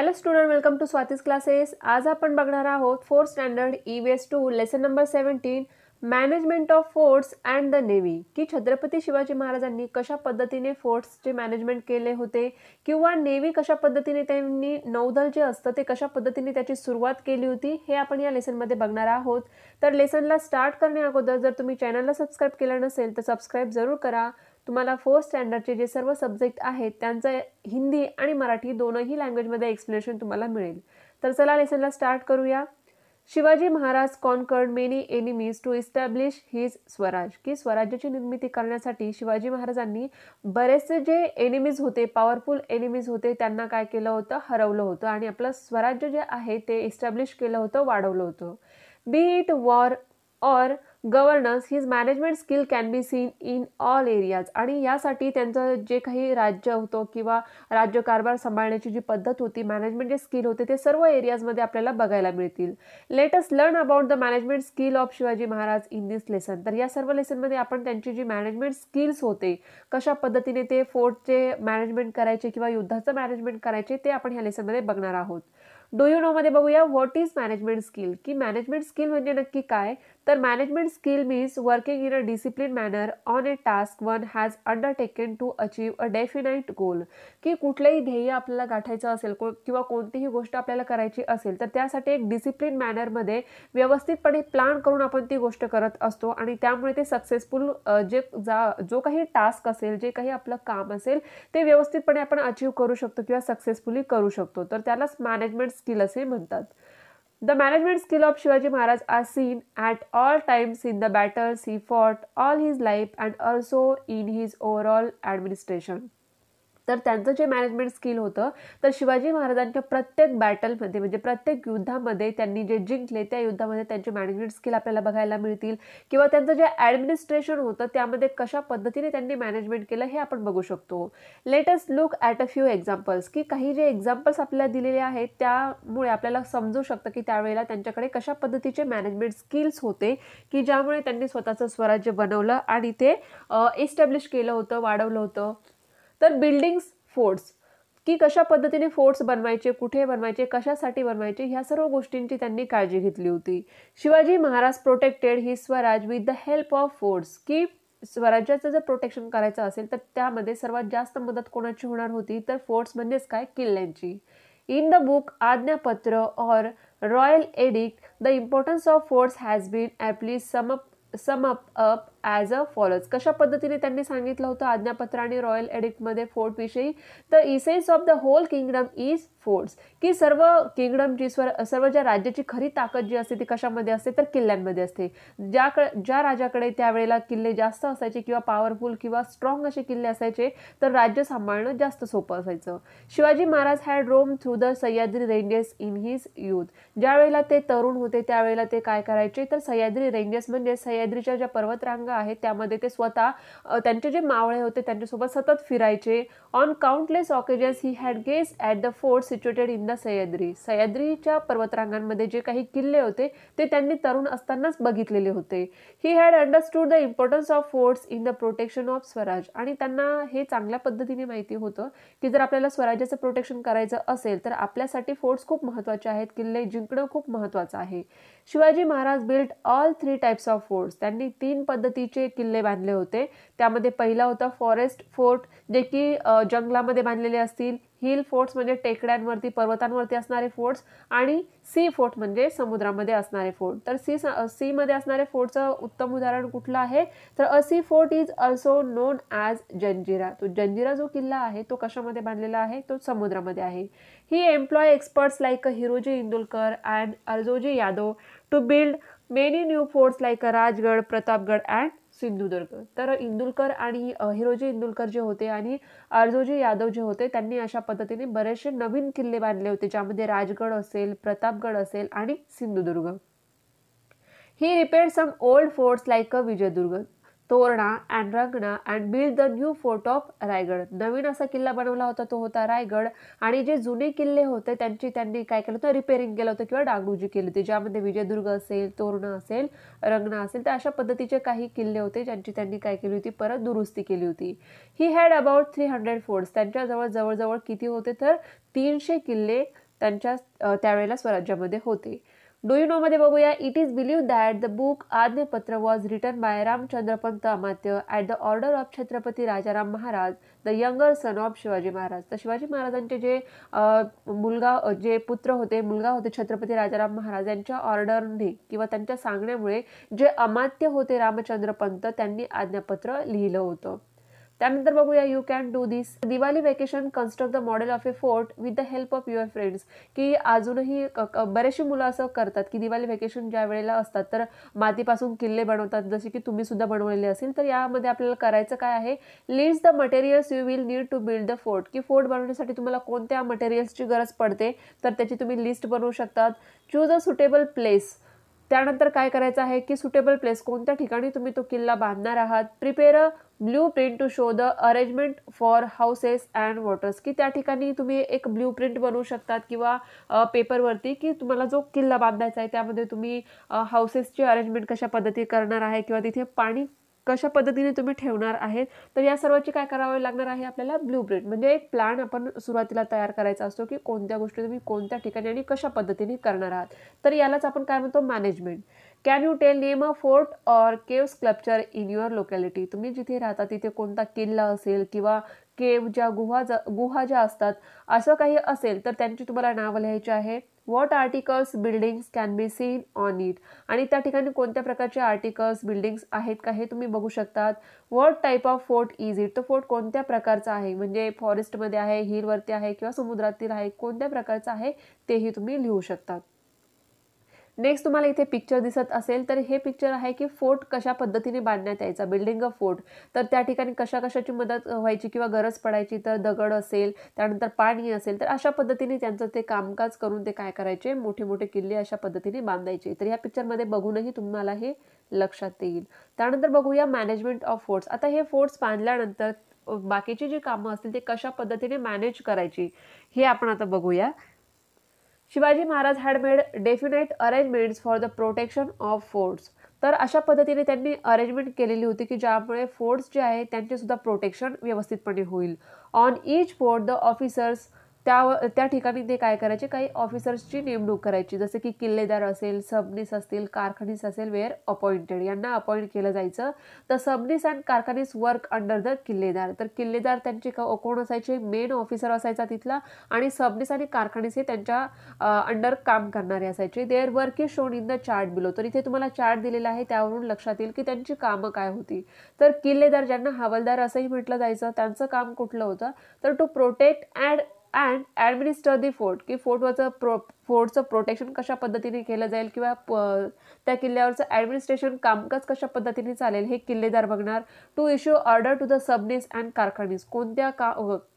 Hello student welcome to Swati's classes आज आपण बघणार आहोत fourth standard E S two lesson number seventeen management of forts and the navy की छत्रपती शिवाजी महाराजांनी कशा पद्धतीने फोर्ट्सचे मॅनेजमेंट केले होते किंवा नेव्ही कशा पद्धतीने त्यांनी नौदल जे असतं ते कशा पद्धतीने त्याची सुरुवात केली होती हे आपण या लेसनमध्ये बघणार आहोत तर लेसनला स्टार्ट करण्या अगोदर जर तुम्ही चॅनलला सबस्क्राईब केलं नसेल तर सबस्क्राईब जरूर करा तुम्हाला फोर्थ स्टँडर्डचे जे सर्व सब्जेक्ट आहेत त्यांचं हिंदी आणि मराठी दोनही लँग्वेजमध्ये एक्सप्लेनेशन तुम्हाला मिळेल तर चला लेसनला स्टार्ट करूया Shivaji Maharaj conquered many enemies to establish his swaraj की स्वराज्याची निर्मिती करण्यासाठी शिवाजी महाराजांनी बरेचसे जे एनिमीज होते पॉवरफुल एनिमीज होते त्यांना काय केलं होतं हरवलं होतं आणि आपलं स्वराज्य जे आहे ते इस्टॅब्लिश केलं होतं वाढवलं होतं be it war or governance his management skill can be seen in all areas आणि यासाठी त्यांचं जे काही राज्य होतं किंवा राज्यकारभार सांभाळण्याची जी पद्धत होती मॅनेजमेंट जे स्किल होते ते सर्व एरियाजमध्ये आपल्याला बघायला मिळतील let's learn about the management skill of Shivaji Maharaj in this lesson तर या सर्व लेसनमध्ये आपण त्यांची जी मॅनेजमेंट स्किल्स होते कशा पद्धतीने ते फोर्टचे मॅनेजमेंट करायचे किंवा युद्धाचं मॅनेजमेंट करायचे ते आपण ह्या लेसनमध्ये बघणार आहोत डू यू नोमध्ये बघूया व्हॉट इज मॅनेजमेंट स्किल की मॅनेजमेंट स्किल म्हणजे नक्की काय तर management skill means working in a discipline manner on a task one has undertaken to achieve a definite goal की कुठलंही ध्येय आपल्याला गाठायचं असेल को किंवा कोणतीही गोष्ट आपल्याला करायची असेल तर त्यासाठी एक डिसिप्लिन मॅनरमध्ये व्यवस्थितपणे प्लॅन करून आपण ती गोष्ट करत असतो आणि त्यामुळे ते सक्सेसफुल जे जा जो काही टास्क असेल जे काही आपलं काम असेल ते व्यवस्थितपणे आपण अचीव करू शकतो किंवा सक्सेसफुली करू शकतो तर त्यालाच management The management skill of Shivaji Maharaj is seen at all times in the battles he fought all his life and also in his overall administration. तर त्यांचं जे मॅनेजमेंट स्किल होतं तर शिवाजी महाराजांच्या प्रत्येक बॅटलमध्ये म्हणजे प्रत्येक युद्धामध्ये त्यांनी जे जिंकले त्या युद्धामध्ये त्यांचे मॅनेजमेंट स्किल आपल्याला बघायला मिळतील किंवा त्यांचं जे ॲडमिनिस्ट्रेशन होतं त्यामध्ये कशा पद्धतीने त्यांनी मॅनेजमेंट केलं हे आपण बघू शकतो latest look at a few examples की काही जे एक्झाम्पल्स आपल्याला दिलेले आहेत त्यामुळे आपल्याला समजू शकतं की त्यावेळेला त्यांच्याकडे कशा पद्धतीचे मॅनेजमेंट स्किल्स होते की ज्यामुळे त्यांनी स्वतःचं स्वराज्य बनवलं आणि ते इस्टॅब्लिश केलं होतं वाढवलं होतं तर बिल्डिंग्स फोर्ट्स की कशा पद्धतीने फोर्ट्स बनवायचे कुठे बनवायचे कशासाठी बनवायचे ह्या सर्व गोष्टींची त्यांनी काळजी घेतली होती Shivaji Maharaj protected he swaraj with the help of forts की स्वराज्याचं जर प्रोटेक्शन करायचं असेल तर त्यामध्ये सर्वात जास्त मदत कोणाची होणार होती तर फोर्ट्स म्हणजेच काय किल्ल्यांची in the book Ajnapatra or royal edict the importance of forts has been aptly sum up sum up up as a follows कशा पद्धतीने त्यांनी सांगितलं होतं आज्ञापत्र आणि रॉयल एडिक्टमध्ये फोर्टविषयी तर essence of the whole kingdom is forts की सर्व किंगडम जी स्वर सर्व ज्या राज्याची खरी ताकद जी असते ती कशामध्ये असते तर किल्ल्यांमध्ये असते ज्या ज्या राजाकडे त्यावेळेला किल्ले जास्त असायचे किंवा पॉवरफुल किंवा स्ट्रॉंग असे किल्ले असायचे तर राज्य सांभाळणं जास्त सोपं असायचं Shivaji Maharaj had roam through the Sahyadri ranges in his youth ज्यावेळेला ते तरुण होते त्यावेळेला ते काय करायचे तर सह्याद्री रेंजेस म्हणजे सह्याद्रीच्या ज्या पर्वतरांग आहे त्यामध्ये ते स्वतः त्यांचे जे मावळे होते त्यांच्यासोबत सतत फिरायचे on countless occasions he had gazed at the fort situated in the Sahyadri सह्याद्रीच्या पर्वतरांगांमध्ये जे काही किल्ले होते ते त्यांनी तरुण असतानाच बघितलेले होते he had understood the importance of forts in the protection of swaraj आणि त्यांना हे चांगल्या पद्धतीने माहिती होतं की जर आपल्याला स्वराज्याचं प्रोटेक्शन करायचं असेल तर आपल्यासाठी फोर्ट्स खूप महत्त्वाचे आहेत किल्ले जिंकणं खूप महत्वाचं आहे Shivaji Maharaj built all three types of forts त्यांनी तीन पद्धती चे किल्ले बांधले होते त्यामध्ये पहिला होता फॉरेस्ट फोर्ट जे की जंगलामध्ये बांधलेले असतील हिल फोर्ट्स म्हणजे टेकड्यांवरती पर्वतांवरती असणारे फोर्ट्स आणि सी फोर्ट म्हणजे समुद्रामध्ये असणारे फोर्ट तर सी सीमध्ये असणारे फोर्टचं उत्तम उदाहरण कुठलं आहे तर a sea fort is also known as Janjira तो जंजिरा जो किल्ला आहे तो कशामध्ये बांधलेला आहे तो समुद्रामध्ये आहे he employ experts like Hiroji Indulkar and Arjoji Yadav to build many new forts like Rajgad Pratapgad and Sindhudurg तर इंदुलकर आणि हिरोजी इंदुलकर जे होते आणि अर्जोजी यादव जे होते त्यांनी अशा पद्धतीने बरेचसे नवीन किल्ले बांधले होते ज्यामध्ये राजगड असेल प्रतापगड असेल आणि Sindhudurg he repair some old forts like Vijaydurg Torna and Rangana and build the new fort of Raigad नवीन असा किल्ला बनवला होता तो होता रायगड आणि जे जुने किल्ले होते त्यांची त्यांनी काय केलं होतं रिपेअरिंग केलं होतं किंवा डागडूजी केली होती ज्यामध्ये विजयदुर्ग असेल तोरणा असेल रंगणा असेल तर अशा पद्धतीचे काही किल्ले होते ज्यांची त्यांनी काय केली होती परत दुरुस्ती केली होती he had about three hundred forts त्यांच्याजवळ जवळजवळ किती होते तर तीनशे किल्ले त्यांच्या त्यावेळेला स्वराज्यामध्ये होते डू यू नो मध्ये बघूया it is believe that the book Ajnapatra was written by Ramchandrapant Amatya at the order of Chhatrapati Rajaram Maharaj the younger son of Shivaji Maharaj तर शिवाजी महाराजांचे जे मुलगा जे पुत्र होते मुलगा होते छत्रपती राजाराम महाराज यांच्या ऑर्डरने किंवा त्यांच्या सांगण्यामुळे जे अमात्य होते रामचंद्रपंत त्यांनी आज्ञापत्र लिहिलं होतं त्यानंतर बघूया you can do this Diwali vacation construct the model of a fort with the help of your friends की अजूनही बरेचशी मुलं असं करतात की दिवाळी वेकेशन ज्या वेळेला असतात तर मातीपासून किल्ले बनवतात जसे की तुम्ही सुद्धा बनवलेले असेल तर यामध्ये आपल्याला करायचं काय आहे लिड्स the materials you will need to build the fort की फोर्ट बनवण्यासाठी तुम्हाला कोणत्या मटेरियल्सची गरज पडते तर त्याची तुम्ही लिस्ट बनवू शकतात चूज अ सुटेबल प्लेस त्यानंतर काय करायचं आहे की सुटेबल प्लेस कोणत्या ठिकाणी तुम्ही तो किल्ला बांधणार आहात prepare a blueprint to show the arrangement for houses and waters की त्या ठिकाणी तुम्ही एक ब्ल्यू प्रिंट बनवू शकतात किंवा पेपरवरती की तुम्हाला जो किल्ला बांधायचा आहे त्यामध्ये तुम्ही हाऊसेसची अरेंजमेंट कशा पद्धती करणार आहे किंवा तिथे पाणी कशा पद्धतीने तुम्ही ठेवणार आहेत तर या सर्वाची काय करावे लागणार आहे आपल्याला ब्लू प्रिंट म्हणजे एक प्लॅन आपण सुरुवातीला तयार करायचा असतो की कोणत्या गोष्टी तुम्ही कोणत्या ठिकाणी आणि कशा पद्धतीने करणार आहात तर यालाच आपण काय म्हणतो management can you tell name a fort or cave sculpture in your locality तुम्ही जिथे राहता तिथे कोणता किल्ला असेल किंवा केव ज्या गुहा ज्या गुहा ज्या असतात असं काही असेल तर त्यांची तुम्हाला नावं लिहायची आहे what articles buildings can be seen on it आणि त्या ठिकाणी कोणत्या प्रकारचे आर्टिकल्स बिल्डिंग्स आहेत का हे तुम्ही बघू शकतात what type of fort is it तो फोर्ट कोणत्या प्रकारचा आहे म्हणजे फॉरेस्टमध्ये आहे हिलवरती आहे किंवा समुद्रातील आहे कोणत्या प्रकारचा आहे तेही तुम्ही लिहू शकतात नेक्स्ट तुम्हाला इथे पिक्चर दिसत असेल तर हे पिक्चर आहे की फोर्ट कशा पद्धतीने बांधण्यात यायचा बिल्डिंग अ फोर्ट तर त्या ठिकाणी कशा कशाची मदत व्हायची किंवा गरज पडायची तर दगड असेल त्यानंतर पाणी असेल तर अशा पद्धतीने त्यांचं ते कामकाज करून ते काय करायचे मोठे मोठे किल्ले अशा पद्धतीने बांधायचे तर या पिक्चरमध्ये बघूनही तुम्हाला हे लक्षात येईल त्यानंतर बघूया मॅनेजमेंट ऑफ फोर्ट्स आता हे फोर्ट्स बांधल्यानंतर बाकीची जी कामं असतील ते कशा पद्धतीने मॅनेज करायची हे आपण आता बघूया Shivaji Maharaj had made definite arrangements for the protection of forts तर अशा पद्धतीने त्यांनी अरेंजमेंट केलेली होती की ज्यामुळे फोर्ट्स जे आहे त्यांचे सुद्धा प्रोटेक्शन व्यवस्थितपणे होईल on each fort the officers त्या त्या ठिकाणी ते काय करायचे काही ऑफिसर्सची नेमणूक करायची जसे की किल्लेदार असेल सबनीस असतील कारखानीस असेल वेअर अपॉइंटेड यांना अपॉइंट केलं जायचं तर Sabnis and Karkhanis work under the killedar तर किल्लेदार त्यांचे कोण असायचे मेन ऑफिसर असायचा तिथला आणि सबनीस आणि कारखानीस हे त्यांच्या अंडर काम करणारे असायचे their work is shown in the chart below तर इथे तुम्हाला चार्ट दिलेला आहे त्यावरून लक्षात येईल की त्यांची कामं काय होती तर किल्लेदार ज्यांना हवालदार असंही म्हटलं जायचं त्यांचं काम कुठलं होतं तर to protect and and administer the fort The fort was a prop. फोर्टचं प्रोटेक्शन कशा पद्धतीने केलं जाईल किंवा प त्या किल्ल्यावरचं ॲडमिनिस्ट्रेशन कामकाज कशा पद्धतीने चालेल हे किल्लेदार बघणार to issue order to the Sabnis and Karkhanis कोणत्या का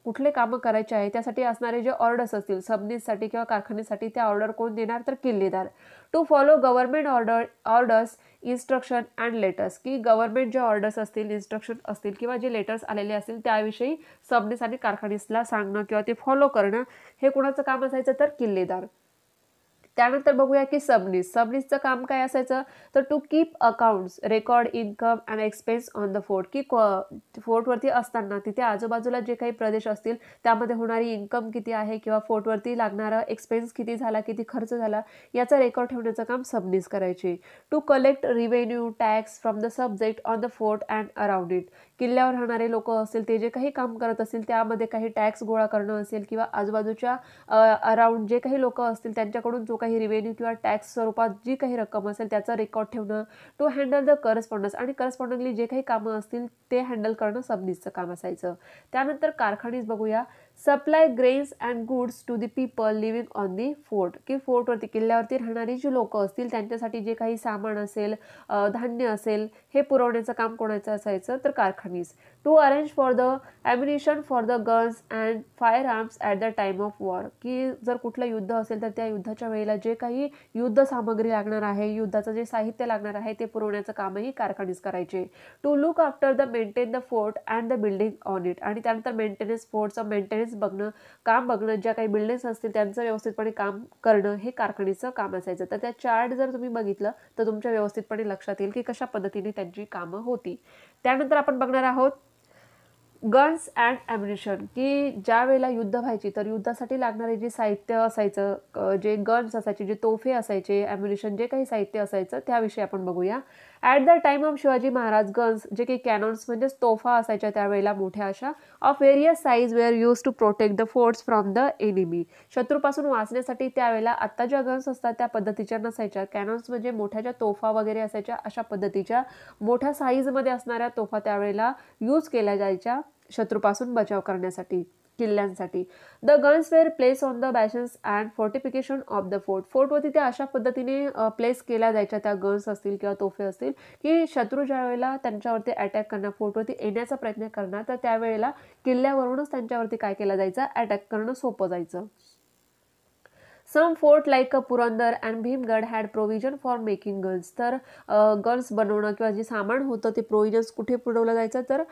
कुठले कामं करायचे आहे त्यासाठी असणारे जे ऑर्डर्स असतील सबनेससाठी किंवा कारखान्यासाठी त्या ऑर्डर कोण देणार तर killedar to follow government order orders instruction and letters की गव्हर्मेंट जे ऑर्डर्स असतील इन्स्ट्रक्शन असतील किंवा जे लेटर्स आलेले असतील त्याविषयी सबनेस आणि कारखानीसला सांगणं किंवा ते फॉलो करणं हे कोणाचं काम असायचं तर किल्लेदार त्यानंतर बघूया की सबनीस सबनीसचं काम काय असायचं तर to keep accounts record income and expense on the fort की फोर्टवरती असताना तिथे आजूबाजूला जे काही प्रदेश असतील त्यामध्ये होणारी इन्कम किती आहे किंवा फोर्टवरती लागणारा एक्सपेन्स किती झाला किती खर्च झाला याचा रेकॉर्ड ठेवण्याचं काम सबनीस करायची to collect revenue tax from the subject on the fort and around it किल्ल्यावर राहणारे लोक असतील ते जे काही काम करत असतील त्यामध्ये काही टॅक्स गोळा करणं असेल किंवा आजूबाजूच्या अराउंड जे काही लोक असतील त्यांच्याकडून जो काही रिव्हेन्यू किंवा टॅक्स स्वरूपात जी काही रक्कम असेल त्याचा रेकॉर्ड ठेवणं टू हँडल द करस्पॉन्डन्स आणि करस्पॉन्डंटली जे काही कामं असतील ते हँडल करणं सबनीजचं काम असायचं त्यानंतर कारखानेच बघूया supply grains and goods to the people living on the fort की फोर्टवरती किल्ल्यावरती राहणारी जी लोकं असतील त्यांच्यासाठी जे काही सामान असेल धान्य असेल हे पुरवण्याचं काम कोणाचं असायचं तर Karkhanis to arrange for the ammunition for the guns and firearms at the time of war की जर कुठलं युद्ध असेल तर त्या युद्धाच्या वेळेला जे काही युद्ध सामग्री लागणार आहे युद्धाचं जे साहित्य लागणार आहे ते पुरवण्याचं कामही कारखानीस करायचे to look after the maintain the fort and the building on it आणि त्यानंतर मेंटेनन्स फोर्टचं मेंटेनन्स बिल्डिंग्स बघणं काम बघणं ज्या काही बिल्डिंग्स असतील त्यांचं व्यवस्थितपणे काम करणं हे कारखान्याचं काम असायचं तर त्या चार्ट जर तुम्ही बघितलं तर तुमच्या व्यवस्थितपणे लक्षात येईल की कशा पद्धतीने त्यांची कामं होती त्यानंतर आपण बघणार आहोत गन्स अँड ॲम्युनिशन की ज्या वेळेला युद्ध व्हायची तर युद्धासाठी लागणारे जे साहित्य असायचं जे गन्स असायचे जे तोफे असायचे ॲम्युनिशन जे काही साहित्य असायचं त्याविषयी आपण बघूया at the time of Shivaji Maharaj guns जे की कॅनॉन्स म्हणजेच तोफा असायच्या त्यावेळेला मोठ्या अशा of various size were use to protect the forts from the enemy शत्रूपासून वाचण्यासाठी त्यावेळेला आत्ता ज्या गन्स असतात त्या पद्धतीच्या नसायच्या कॅनॉन्स म्हणजे मोठ्या ज्या तोफा वगैरे असायच्या अशा पद्धतीच्या मोठ्या साईजमध्ये असणाऱ्या तोफा त्यावेळेला यूज केल्या जायच्या शत्रूपासून बचाव करण्यासाठी किल्ल्यांसाठी the guns were place on the bastions and fortification of the fort फोर्टवरती त्या अशा पद्धतीने प्लेस केल्या जायच्या त्या गन्स असतील किंवा तोफे असतील की शत्रू ज्या वेळेला त्यांच्यावरती अटॅक करणार फोर्टवरती येण्याचा प्रयत्न करणार तर त्यावेळेला किल्ल्यावरूनच त्यांच्यावरती काय केलं जायचं अटॅक करणं सोपं जायचं some fort like a Purandar and Bhimgad had provision for making girls तर गर्ल्स बनवणं किंवा जे सामान होतं ते प्रोव्हिजन्स कुठे पुरवलं जायचं तर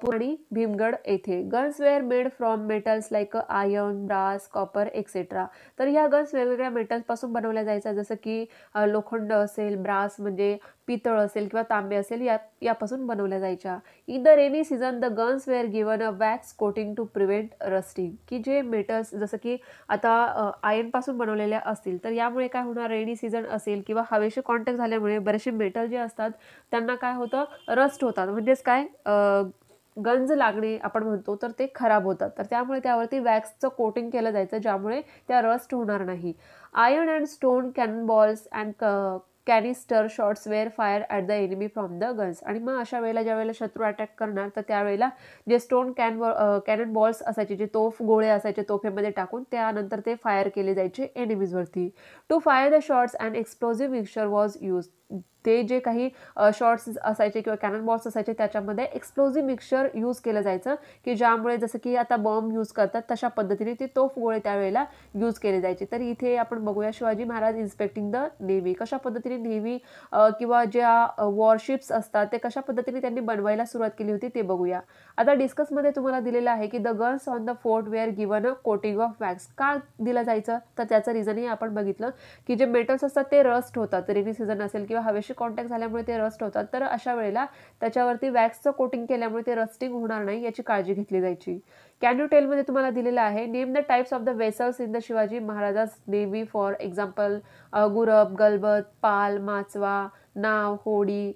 पुराणी भीमगड येथे guns were made from metals like iron brass copper etcetera तर ह्या गन्स वेगवेगळ्या मेटल्सपासून बनवल्या जायच्या जसं की लोखंड असेल ब्रास म्हणजे पितळ असेल किंवा तांबे असेल यात यापासून बनवल्या जायच्या in the rainy season the guns were given a wax coating to prevent rusting की जे मेटल्स जसं की आता आयनपासून बनवलेल्या असतील तर यामुळे काय होणार रेनी सीझन असेल किंवा हवेशी कॉन्टॅक्ट झाल्यामुळे बरेचसे मेटल जे असतात त्यांना काय होतं रस्ट होतात म्हणजेच काय गंज लागणे आपण म्हणतो तर ते खराब होतात तर त्यामुळे त्यावरती वॅक्सचं कोटिंग केलं जायचं ज्यामुळे त्या रस्ट होणार नाही iron and stone cannonballs and क canister shots were fire at the enemy from the guns आणि मग अशा वेळेला ज्या वेळेला शत्रू अटॅक करणार तर त्यावेळेला जे स्टोन कॅन कॅनन बॉल्स असायचे जे तोफ गोळे असायचे तोफेमध्ये टाकून त्यानंतर ते फायर केले जायचे एनिमीजवरती to fire the shots and explosive mixture was use ते जे काही शॉर्ट्स असायचे किंवा कॅनन बॉल्स असायचे त्याच्यामध्ये एक्सप्लोजिव्ह मिक्सचर यूज केलं जायचं की ज्यामुळे जसं की आता बॉम्ब यूज करतात तशा पद्धतीने ते तोफ गोळे त्यावेळेला यूज केले जायचे तर इथे आपण बघूया Shivaji Maharaj inspecting the navy कशा पद्धतीने नेव्ही किंवा ज्या वॉरशिप्स असतात ते कशा पद्धतीने त्यांनी बनवायला सुरुवात केली होती ते बघूया आता डिस्कसमध्ये तुम्हाला दिलेलं आहे की the girls on the fort were given a coating of wax का दिलं जायचं तर त्याचं रिझनही आपण बघितलं की जे मेटल्स असतात ते रस्ट होतात रेनी सीझन असेल किंवा हवेशी कॉन्टॅक्ट झाल्यामुळे ते रस्ट होतात तर अशा वेळेला त्याच्यावरती वॅक्सचं कोटिंग केल्यामुळे ते रस्टिंग होणार नाही याची काळजी घेतली जायची कॅन यू टेलमध्ये तुम्हाला दिलेलं आहे name the types of the vessels in the Shivaji Maharaj's navy for example गुरब गलबत पाल माचवा नाव होडी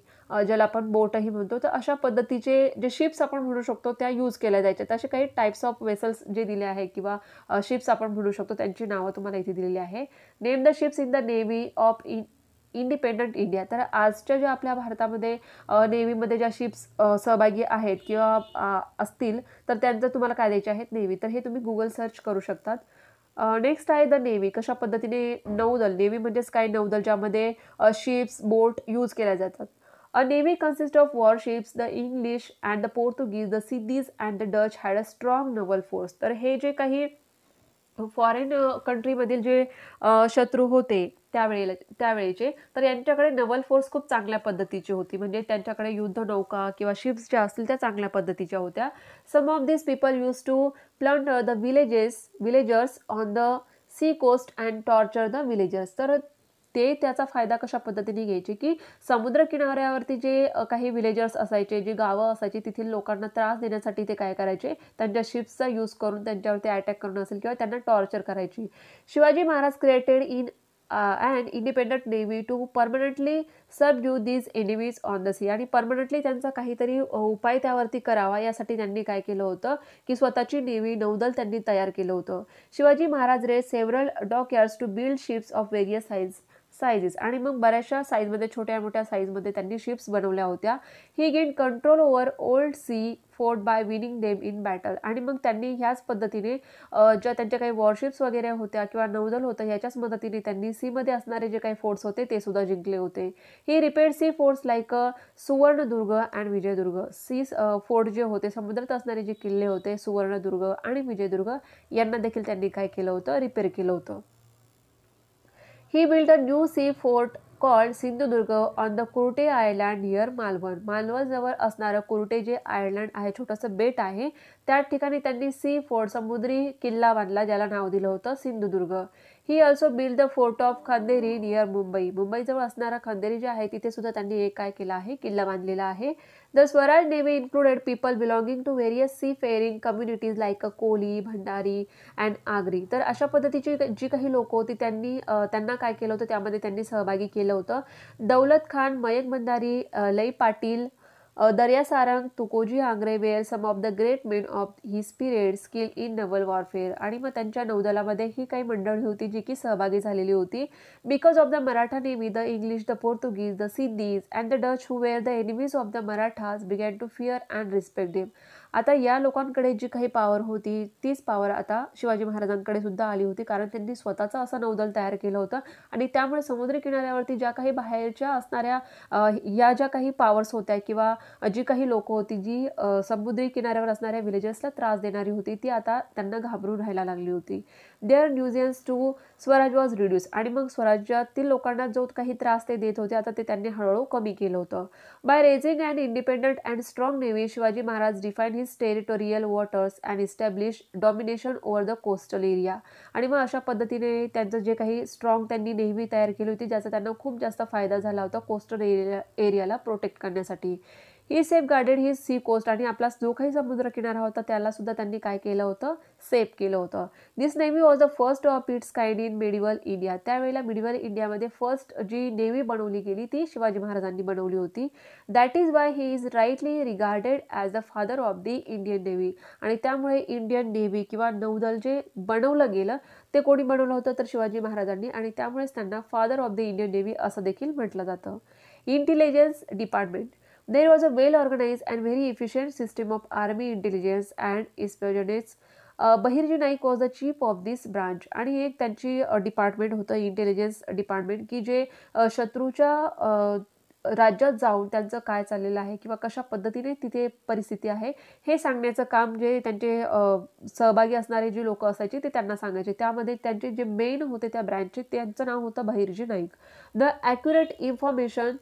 ज्याला आपण बोटही म्हणतो तर अशा पद्धतीचे जे शिप्स आपण म्हणू शकतो त्या यूज केल्या जायच्या तसे काही टाईप्स ऑफ वेसल्स जे दिले आहे किंवा शिप्स आपण म्हणू शकतो त्यांची नावं तुम्हाला इथे दिलेली आहे name the ships in the navy of in independent India तर आजच्या ज्या आपल्या भारतामध्ये नेव्हीमध्ये ज्या शिप्स सहभागी आहेत किंवा असतील तर त्यांचं तुम्हाला काय द्यायचे आहेत नेव्ही तर हे तुम्ही गुगल सर्च करू शकतात नेक्स्ट आहे द नेव्ही कशा पद्धतीने नौदल नेव्ही म्हणजेच काय नौदल ज्यामध्ये शिप्स बोट यूज केल्या जातात a navy consist of warships the English and the Portuguese the Siddis and the Dutch had a strong naval force तर हे जे काही फॉरेन कंट्रीमधील जे शत्रू होते त्यावेळेला त्यावेळेचे तर यांच्याकडे नवल फोर्स खूप चांगल्या पद्धतीची होती म्हणजे त्यांच्याकडे युद्ध नौका किंवा शिप्स ज्या असतील त्या चांगल्या पद्धतीच्या होत्या some of this people use to plunder the villages villagers on the sea coast and torture the villagers तर ते त्याचा फायदा कशा पद्धतीने घ्यायचे की समुद्र किनाऱ्यावरती जे काही विलेजर्स असायचे जे गावं असायचे तिथील लोकांना त्रास देण्यासाठी ते काय करायचे त्यांच्या शिप्सचा यूज करून त्यांच्यावरती अटॅक करणं असेल किंवा त्यांना टॉर्चर करायची Shivaji Maharaj created in and independent navy to to subdue these enemies on the sea आणि परमनंटली त्यांचा काहीतरी उपाय त्यावरती करावा यासाठी त्यांनी काय केलं होतं की स्वतःची नेव्ही नौदल त्यांनी तयार केलं होतं शिवाजी महाराज रे several years to build ships of various size sizes आणि मग बऱ्याचशा साईजमध्ये छोट्या मोठ्या साईजमध्ये त्यांनी शिप्स बनवल्या होत्या he gain control over old sea fort by winning them in battle आणि मग त्यांनी ह्याच पद्धतीने ज्या त्यांच्या काही वॉरशिप्स वगैरे होत्या किंवा नौदल होतं ह्याच्याच मदतीने त्यांनी सीमध्ये असणारे जे काही फोर्ट्स होते ते सुद्धा जिंकले होते he repair sea forts like Suvarnadurg and Vijaydurg sea fort जे होते समुद्रात असणारे जे किल्ले होते सुवर्णदुर्ग आणि विजयदुर्ग यांना देखील त्यांनी काय केलं होतं रिपेअर केलं होतं he build the new sea fort called Sindhudurg on the Kurte island near Malvan जवळ असणारं कुर्टे जे आयर्लंड आहे छोटंसं बेट आहे त्या ठिकाणी त्यांनी सी फोर्ट समुद्री किल्ला बांधला ज्याला नाव दिलं होतं Sindhudurg he also build the fort of Khanderi near Mumbai मुंबईजवळ असणारा खंदेरी जे आहे तिथे सुद्धा त्यांनी एक काय केला आहे किल्ला बांधलेला आहे the Swaraj navy included people belonging to various sea faring communities like a Koli Bhandari and Agri तर अशा पद्धतीची जी काही लोक होती त्यांनी त्यांना काय केलं होतं त्यामध्ये त्यांनी सहभागी केलं होतं दौलत Khan Mayank Bhandari Lai Patil Daryasarang Sarang Tukoji Angre were some of the great men of he period skill in naval warfare आणि मग त्यांच्या नौदलामध्ये ही काही मंडळी होती जी की सहभागी झालेली होती because of the Maratha navy the English the Portuguese the Sindhis and the Dutch who were the enemies of the Marathas began to fear and respect him आता या लोकांकडे जी काही पावर होती तीच पावर आता शिवाजी महाराजांकडे सुद्धा आली होती कारण त्यांनी स्वतःचा असं नौदल तयार केलं होतं आणि त्यामुळे समुद्र किनाऱ्यावरती ज्या काही बाहेरच्या असणाऱ्या या ज्या काही पावर्स होत्या किंवा जी काही लोक होती जी समुद्री किनाऱ्यावर असणाऱ्या विलेजेसला त्रास देणारी होती ती आता त्यांना घाबरून राहायला लागली होती their nuisance to Swaraj was reduce आणि मग स्वराज्यातील लोकांना जो काही त्रास ते देत होते आता ते त्यांनी हळूहळू कमी केलं होतं by raising and independent and strong navy Shivaji Maharaj define his territorial waters and establish domination over the coastal area आणि मग अशा पद्धतीने त्यांचं जे काही स्ट्रॉंग त्यांनी नेहमी तयार केली होती ज्याचा त्यांना खूप जास्त फायदा झाला होता कोस्टल एरिया एरियाला प्रोटेक्ट करण्यासाठी he safeguarded he sea coast आणि आपला जो काही समुद्र किनारा होता त्याला सुद्धा त्यांनी काय केलं होतं सेफ केलं होतं this navy was the first of its kind in medieval India त्यावेळेला मेडिवल इंडियामध्ये फर्स्ट जी नेव्ही बनवली गेली ती शिवाजी महाराजांनी बनवली होती that is why he is rightly regarded as the father of the Indian navy आणि त्यामुळे इंडियन नेव्ही किंवा नौदल जे बनवलं गेलं ते कोणी बनवलं होतं तर शिवाजी महाराजांनी आणि त्यामुळेच त्यांना father of the Indian navy असं देखील म्हटलं जातं intelligence department There was a well organized and very efficient system of army intelligence and espionage. Bahirji Naik was the chief of this branch आणि एक त्यांची डिपार्टमेंट uh, होतं इंटेलिजन्स डिपार्टमेंट की जे uh, शत्रूच्या uh, राज्यात जाऊन त्यांचं काय चाललेलं आहे किंवा कशा पद्धतीने तिथे परिस्थिती आहे हे सांगण्याचं काम जे त्यांचे सहभागी असणारे जे लोक असायचे ते त्यांना सांगायचे त्यामध्ये त्यांचे जे मेन होते त्या ब्रँचचे त्यांचं नाव होतं Bahirji Naik the accurate information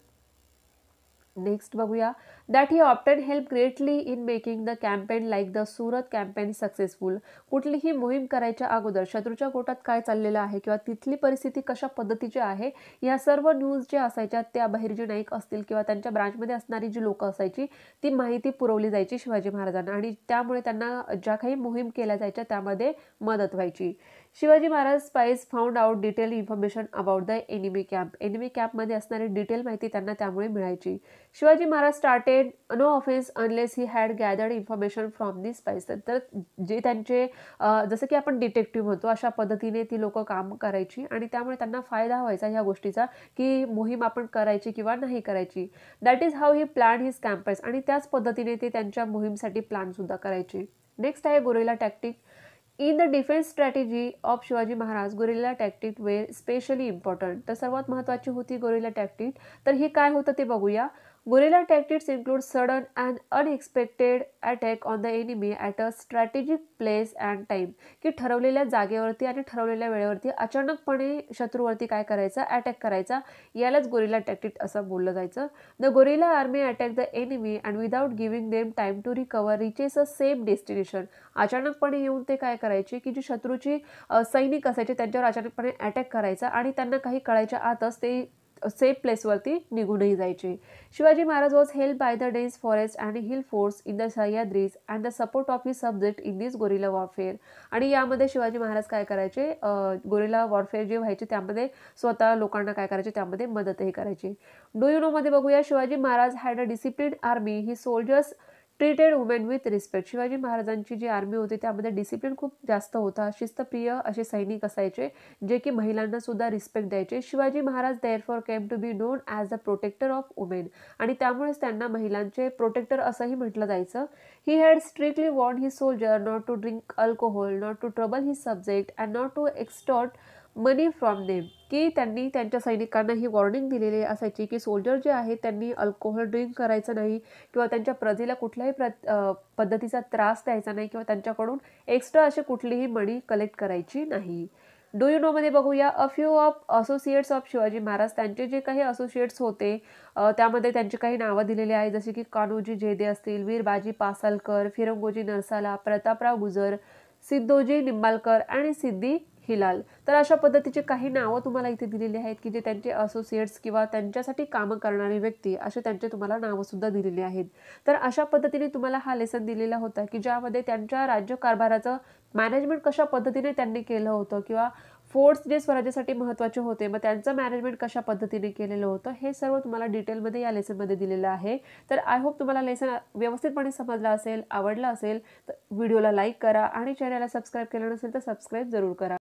next बघूया that he often help greatly in making the campaign like the Surat campaign successful कुठलीही मोहीम करायच्या अगोदर शत्रूच्या गोटात काय चाललेलं आहे किंवा तिथली परिस्थिती कशा पद्धतीची आहे या सर्व न्यूज ज्या असायच्या त्या बहिर्जी नाईक असतील किंवा त्यांच्या ब्रांचमध्ये असणारी जी लोकं असायची ती माहिती पुरवली जायची शिवाजी महाराजांना आणि त्यामुळे त्यांना ज्या काही मोहीम केल्या जायच्या त्यामध्ये मदत व्हायची Shivaji Maharaj spies found out detail information about the enemy camp enemy कॅम्पमध्ये असणारी डिटेल माहिती त्यांना त्यामुळे मिळायची Shivaji Maharaj started no offence unless he had gathered information from the spies तर जे त्यांचे जसं की आपण डिटेक्टिव्ह म्हणतो अशा पद्धतीने ती लोक काम करायची आणि त्यामुळे त्यांना फायदा व्हायचा ह्या गोष्टीचा की मोहीम आपण करायची किंवा नाही करायची that is how he plan his campaigns आणि त्याच पद्धतीने ते त्यांच्या मोहीमसाठी सुद्धा करायचे नेक्स्ट आहे guerrilla tactic in the defence strategy of Shivaji Maharaj guerrilla tactic were specially important तर सर्वात महत्वाची होती गोरिल्ला टॅक्टिक तर हे काय होतं ते बघूया Guerrilla tactics include sudden and unexpected attack on the enemy at a strategic place and time की ठरवलेल्या जागेवरती आणि ठरवलेल्या वेळेवरती अचानकपणे शत्रूवरती काय करायचं अटॅक करायचा यालाच गोरिला टॅक्टिक असं बोललं जायचं the guerrilla army attack the enemy and without giving them time to recover reaches a same destination अचानकपणे येऊन ते काय करायचे की जी शत्रूची सैनिक असायचे त्यांच्यावर अचानकपणे अटॅक करायचा आणि त्यांना काही कळायच्या आतच ते सेफ प्लेसवरती निघूनही जायचे Shivaji Maharaj was help by the dense forest and hill forts in the Sahyadris and the support of his subject in this guerrilla warfare आणि यामध्ये शिवाजी महाराज काय करायचे गोरिला वॉरफेअर जे व्हायचे त्यामध्ये स्वतः लोकांना काय करायचे त्यामध्ये मदतही करायची डू यू नोमध्ये बघूया Shivaji Maharaj had a discipline army he soldiers treated women with respect Shivaji महाराजांची जी आर्मी होती त्यामध्ये डिसिप्लिन खूप जास्त होता शिस्तप्रिय असे सैनिक असायचे जे की महिलांना सुद्धा रिस्पेक्ट द्यायचे Shivaji Maharaj therefore came to be known as a protector of women आणि त्यामुळेच त्यांना महिलांचे प्रोटेक्टर असंही म्हटलं जायचं he had strictly warned he soldier not to drink alcohol not to trouble he subject and not to extort money from name की त्यांनी त्यांच्या सैनिकांना ही वॉर्निंग दिलेली असायची की सोल्जर जे आहेत त्यांनी अल्कोहोल ड्रिंक करायचं नाही किंवा त्यांच्या प्रजेला कुठल्याही प्र पद्धतीचा त्रास द्यायचा नाही किंवा त्यांच्याकडून एक्स्ट्रा अशी कुठलीही मणी कलेक्ट करायची नाही डू यू नोमध्ये बघूया a few of associates of Shivaji Maharaj त्यांचे जे काही असोसिएट्स होते त्यामध्ये त्यांची काही नावं दिलेली आहेत जसे की कानोजी जेदे असतील वीरबाजी पासलकर फिरंगोजी नरसाला प्रतापराव गुजर सिद्धोजी निंबालकर आणि सिद्धी हिलाल तर अशा पद्धतीची काही नावं तुम्हाला इथे दिलेली आहेत की जे त्यांचे असोसिएट्स किंवा त्यांच्यासाठी कामं करणारे व्यक्ती असे त्यांचे तुम्हाला नावंसुद्धा दिलेली आहेत तर अशा पद्धतीने तुम्हाला हा लेसन दिलेला होता की ज्यामध्ये त्यांच्या राज्यकारभाराचं मॅनेजमेंट कशा पद्धतीने त्यांनी केलं होतं किंवा फोर्स जे स्वराज्यासाठी महत्त्वाचे होते मग त्यांचं मॅनेजमेंट कशा पद्धतीने केलेलं होतं हे सर्व तुम्हाला डिटेलमध्ये या लेसनमध्ये दिलेलं आहे तर आय होप तुम्हाला लेसन व्यवस्थितपणे समजला असेल आवडला असेल तर व्हिडिओला लाईक करा आणि चॅनलला सबस्क्राईब केलं नसेल तर सबस्क्राईब जरूर करा